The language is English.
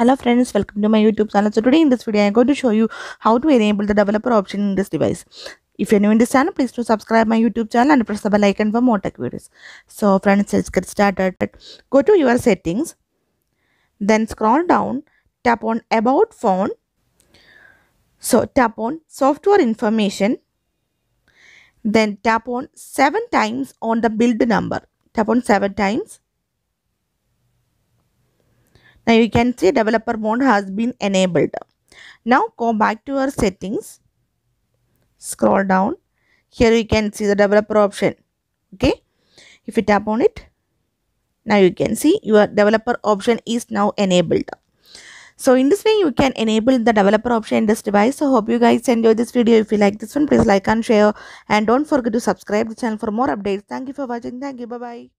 hello friends welcome to my youtube channel so today in this video i'm going to show you how to enable the developer option in this device if you're new in this channel please do subscribe my youtube channel and press the bell icon for more tech videos so friends let's get started go to your settings then scroll down tap on about phone so tap on software information then tap on seven times on the build number tap on seven times now you can see developer mode has been enabled now go back to our settings scroll down here you can see the developer option okay if you tap on it now you can see your developer option is now enabled so in this way you can enable the developer option in this device so hope you guys enjoy this video if you like this one please like and share and don't forget to subscribe to the channel for more updates thank you for watching thank you bye bye